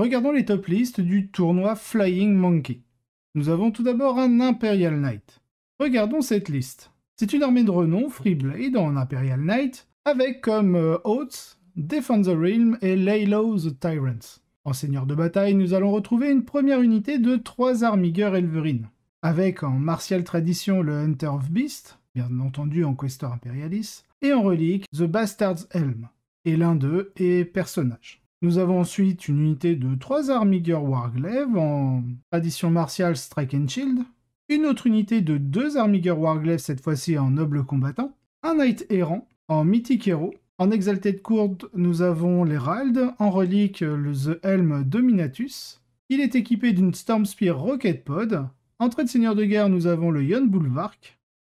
Regardons les top listes du tournoi Flying Monkey. Nous avons tout d'abord un Imperial Knight. Regardons cette liste. C'est une armée de renom, Freeblade, en Imperial Knight, avec comme euh, Defend the Realm et Laylow the Tyrants. En seigneur de bataille, nous allons retrouver une première unité de 3 Armiger Elverine, avec en martial tradition le Hunter of Beast, bien entendu en Questor Imperialis, et en relique The Bastard's Helm, et l'un d'eux est personnage. Nous avons ensuite une unité de 3 Armiger Warglaive en tradition martiale Strike and Shield, une autre unité de 2 Armiger Warglaive cette fois-ci en noble combattant, un Knight errant en mythic hero, en Exalted Court nous avons l'Herald, en relique le The Helm Dominatus, il est équipé d'une Storm Spear Rocket Pod, en trait de seigneur de guerre nous avons le Yon Boulevard.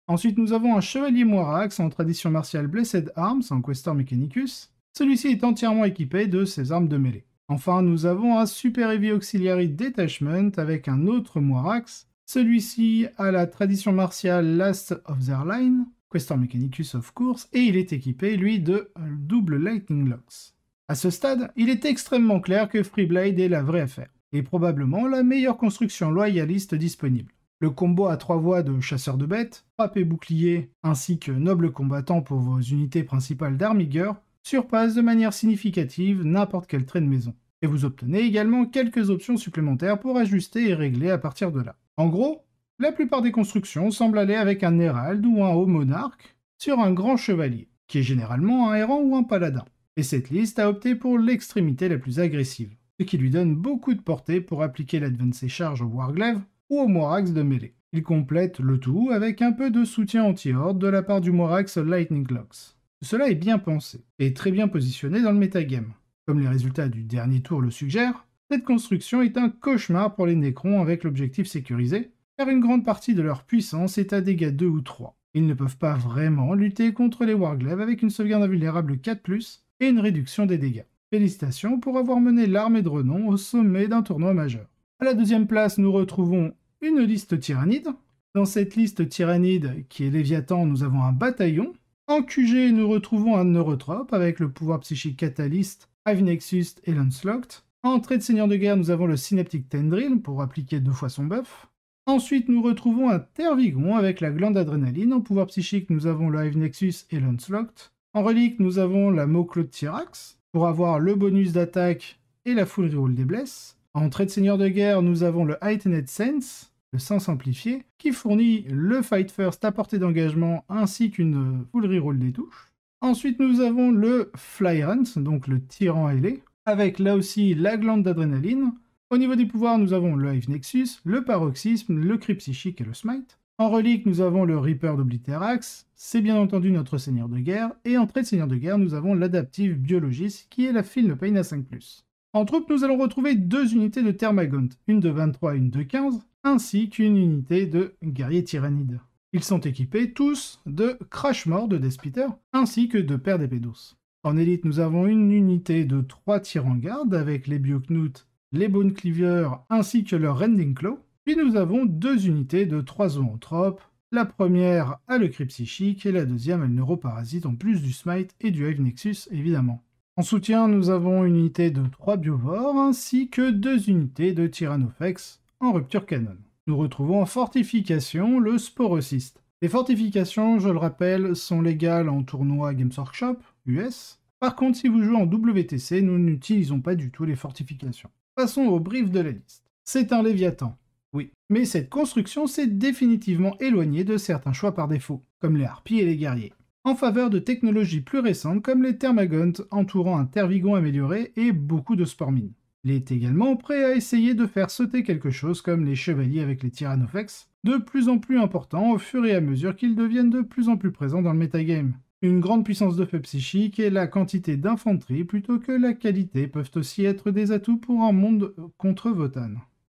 ensuite nous avons un Chevalier Moirax en tradition martiale Blessed Arms en Questor Mechanicus, celui-ci est entièrement équipé de ses armes de mêlée. Enfin, nous avons un Super Heavy Auxiliary Detachment avec un autre Moirax. Celui-ci a la tradition martiale Last of Their Line, Questor Mechanicus of course, et il est équipé, lui, de double Lightning Locks. À ce stade, il est extrêmement clair que Freeblade est la vraie affaire, et probablement la meilleure construction loyaliste disponible. Le combo à trois voies de chasseur de bêtes, frappe et bouclier, ainsi que noble combattant pour vos unités principales d'armiger surpasse de manière significative n'importe quel trait de maison. Et vous obtenez également quelques options supplémentaires pour ajuster et régler à partir de là. En gros, la plupart des constructions semblent aller avec un hérald ou un haut monarque sur un grand chevalier, qui est généralement un errant ou un paladin. Et cette liste a opté pour l'extrémité la plus agressive, ce qui lui donne beaucoup de portée pour appliquer l'Advanced Charge au Warglaive ou au Morax de mêlée. Il complète le tout avec un peu de soutien anti-horde de la part du Morax Lightning Glocks. Cela est bien pensé et très bien positionné dans le metagame. Comme les résultats du dernier tour le suggèrent, cette construction est un cauchemar pour les nécrons avec l'objectif sécurisé, car une grande partie de leur puissance est à dégâts 2 ou 3. Ils ne peuvent pas vraiment lutter contre les Warglaives avec une sauvegarde invulnérable 4+, et une réduction des dégâts. Félicitations pour avoir mené l'armée de renom au sommet d'un tournoi majeur. À la deuxième place, nous retrouvons une liste tyrannide. Dans cette liste tyrannide, qui est Léviathan, nous avons un bataillon, en QG, nous retrouvons un neurotrope avec le pouvoir psychique catalyste, Hive Nexus et Lancelot. En trait de seigneur de guerre, nous avons le Synaptic Tendril pour appliquer deux fois son buff. Ensuite, nous retrouvons un Tervigon avec la glande adrénaline. En pouvoir psychique, nous avons le Hive Nexus et Lancelot. En relique, nous avons la Moclo de Tyrax pour avoir le bonus d'attaque et la full reroll des blesses. En trait de seigneur de guerre, nous avons le Heightened Sense le sens amplifié, qui fournit le Fight First à portée d'engagement ainsi qu'une full reroll des touches. Ensuite, nous avons le Fly donc le tyran ailé, avec là aussi la glande d'adrénaline. Au niveau des pouvoirs, nous avons le Hive Nexus, le Paroxysme, le Cri et le Smite. En relique, nous avons le Reaper d'Obliterax, c'est bien entendu notre Seigneur de Guerre, et en trait de Seigneur de Guerre, nous avons l'Adaptive Biologist, qui est la file de Pain à 5+. En troupe, nous allons retrouver deux unités de Thermagont, une de 23 et une de 15, ainsi qu'une unité de guerriers tyrannides. Ils sont équipés tous de Crashmore de Despiter, ainsi que de paires d’épédos. En élite, nous avons une unité de 3 tirs en garde avec les Bioknutes, les Bone Cleaver ainsi que leur Rending Claw. Puis nous avons deux unités de 3 zoanthropes. La première a le Crypt psychique et la deuxième a le neuroparasite en plus du Smite et du Hive Nexus évidemment. En soutien, nous avons une unité de 3 biovores ainsi que deux unités de tyrannofex en rupture canon. Nous retrouvons en fortification le sporocyste. Les fortifications, je le rappelle, sont légales en tournoi Games Workshop US. Par contre, si vous jouez en WTC, nous n'utilisons pas du tout les fortifications. Passons au brief de la liste. C'est un Léviathan, oui, mais cette construction s'est définitivement éloignée de certains choix par défaut, comme les harpies et les guerriers en faveur de technologies plus récentes comme les thermagont entourant un tervigon amélioré et beaucoup de spormines. Il est également prêt à essayer de faire sauter quelque chose comme les chevaliers avec les Tyrannofex, de plus en plus importants au fur et à mesure qu'ils deviennent de plus en plus présents dans le metagame. Une grande puissance de feu psychique et la quantité d'infanterie plutôt que la qualité peuvent aussi être des atouts pour un monde contre Votan.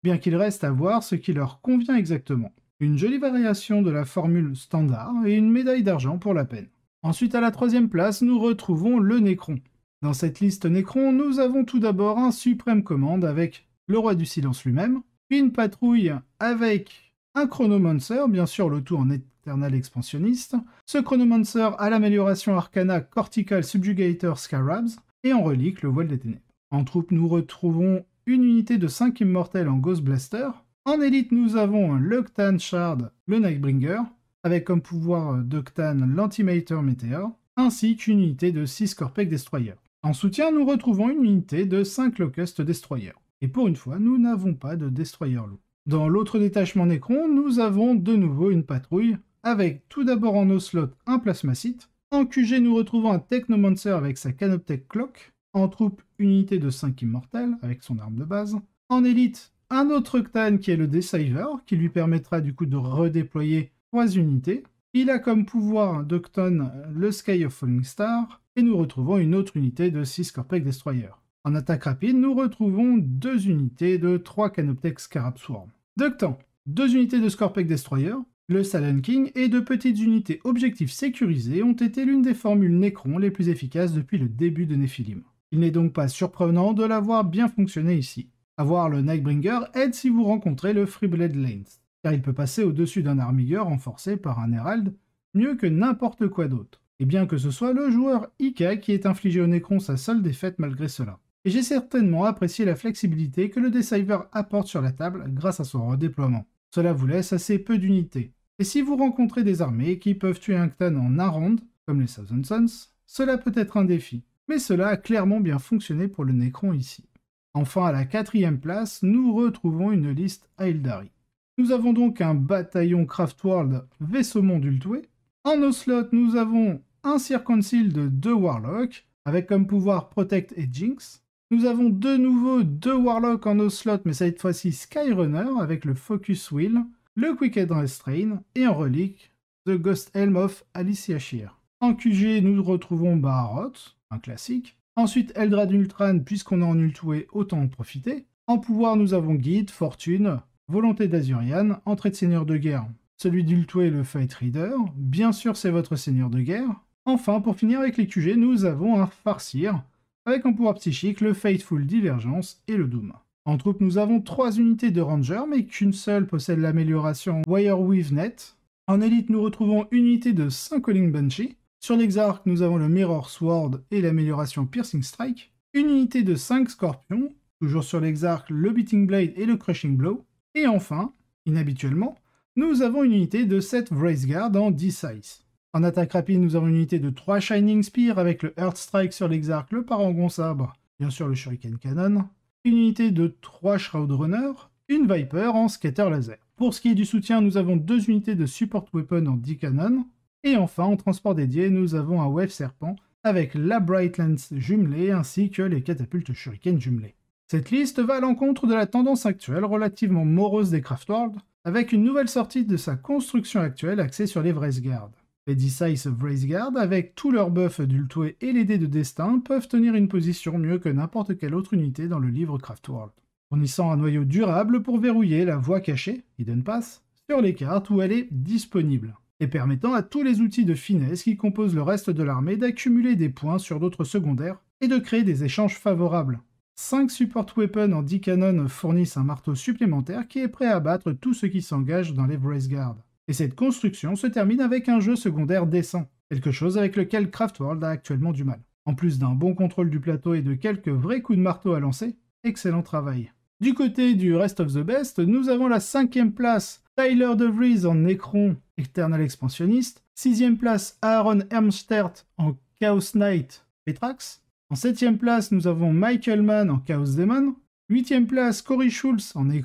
Bien qu'il reste à voir ce qui leur convient exactement. Une jolie variation de la formule standard et une médaille d'argent pour la peine. Ensuite, à la troisième place, nous retrouvons le Necron. Dans cette liste Necron, nous avons tout d'abord un suprême commande avec le roi du silence lui-même, une patrouille avec un chronomancer, bien sûr le tout en éternel expansionniste. Ce chronomancer a l'amélioration arcana Cortical Subjugator Scarabs, et en relique le voile des ténèbres. En troupe, nous retrouvons une unité de 5 immortels en Ghost Blaster. En élite, nous avons un Ctan Shard, le Nightbringer, avec comme pouvoir euh, d'Octane l'Antimator Meteor, ainsi qu'une unité de 6 Corpec Destroyer. En soutien, nous retrouvons une unité de 5 Locust Destroyer. Et pour une fois, nous n'avons pas de Destroyer Loup. Dans l'autre détachement Necron, nous avons de nouveau une patrouille, avec tout d'abord en Oslot un Plasmacite, en QG, nous retrouvons un Technomancer avec sa Canoptech Clock. En troupe, une unité de 5 immortels avec son arme de base. En élite, un autre Octane qui est le Deciver, qui lui permettra du coup de redéployer 3 unités. Il a comme pouvoir d'Octon euh, le Sky of Falling Star, et nous retrouvons une autre unité de 6 Corpec Destroyer. En attaque rapide, nous retrouvons deux unités de 3 Canoptex Scarab Swarm. Docton, deux unités de Scorpec Destroyer, le Salon King et de petites unités objectifs sécurisées ont été l'une des formules Necron les plus efficaces depuis le début de Nephilim. Il n'est donc pas surprenant de l'avoir bien fonctionné ici. Avoir le Nightbringer aide si vous rencontrez le Freeblade Lanes car il peut passer au-dessus d'un Armiger renforcé par un Herald mieux que n'importe quoi d'autre. Et bien que ce soit le joueur Ika qui ait infligé au Necron sa seule défaite malgré cela. Et j'ai certainement apprécié la flexibilité que le Deciver apporte sur la table grâce à son redéploiement. Cela vous laisse assez peu d'unités. Et si vous rencontrez des armées qui peuvent tuer un Ctan en un round, comme les Thousand Sons, cela peut être un défi. Mais cela a clairement bien fonctionné pour le Necron ici. Enfin, à la quatrième place, nous retrouvons une liste Hildari. Nous avons donc un bataillon Craftworld Vaisseau ultway. En Oslot, nous avons un Circoncile de deux Warlocks, avec comme pouvoir Protect et Jinx. Nous avons de nouveau deux Warlocks en Oslot, mais cette fois-ci Skyrunner, avec le Focus Wheel, le quick head Restrain, et en relique, The Ghost Helm of Alicia Shear. En QG, nous retrouvons Baharoth, un classique. Ensuite, Eldrad Ultran, puisqu'on est en Ultway, autant en profiter. En pouvoir, nous avons Guide, Fortune, Volonté d'Azurian, Entrée de Seigneur de Guerre, celui d'Ultway, et le Fight Reader, bien sûr c'est votre Seigneur de Guerre. Enfin, pour finir avec les QG, nous avons un Farcir, avec un pouvoir psychique le Faithful Divergence et le Doom. En troupe, nous avons 3 unités de Ranger, mais qu'une seule possède l'amélioration Wire Weave Net. En élite, nous retrouvons une unité de 5 Calling Banshee. Sur l'exarc nous avons le Mirror Sword et l'amélioration Piercing Strike. Une unité de 5 Scorpions. Toujours sur l'exarc le Beating Blade et le Crushing Blow. Et enfin, inhabituellement, nous avons une unité de 7 Wraith Guard en 10 size. En attaque rapide, nous avons une unité de 3 Shining Spear avec le Earth Strike sur l'Exarch, le Parangon Sabre, bien sûr le Shuriken Cannon, une unité de 3 Shroud Runner, une Viper en Scatter Laser. Pour ce qui est du soutien, nous avons deux unités de Support Weapon en 10 Cannon, et enfin, en transport dédié, nous avons un Wave Serpent avec la Bright jumelée ainsi que les catapultes Shuriken jumelées. Cette liste va à l'encontre de la tendance actuelle relativement morose des Craftworld, avec une nouvelle sortie de sa construction actuelle axée sur les Vraceguard. Les Decisive Size avec tous leurs buffs d'Ultwe et les dés de destin, peuvent tenir une position mieux que n'importe quelle autre unité dans le livre Craftworld, fournissant un noyau durable pour verrouiller la voie cachée, Hidden Pass, sur les cartes où elle est disponible, et permettant à tous les outils de finesse qui composent le reste de l'armée d'accumuler des points sur d'autres secondaires et de créer des échanges favorables, 5 support weapons en 10 canons fournissent un marteau supplémentaire qui est prêt à battre tout ce qui s'engage dans les Brace Guard. Et cette construction se termine avec un jeu secondaire décent, quelque chose avec lequel Craftworld a actuellement du mal. En plus d'un bon contrôle du plateau et de quelques vrais coups de marteau à lancer, excellent travail. Du côté du Rest of the Best, nous avons la cinquième place, Tyler DeVries en Necron, Eternal 6 sixième place, Aaron Hermstert en Chaos Knight, Petrax, en septième place, nous avons Michael Mann en Chaos Demon. Huitième place, Cory Schultz en 9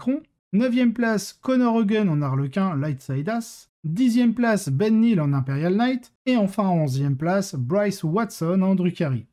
Neuvième place, Connor Hogan en Arlequin Lightside 10 Dixième place, Ben Neal en Imperial Knight. Et enfin en onzième place, Bryce Watson en Drucari.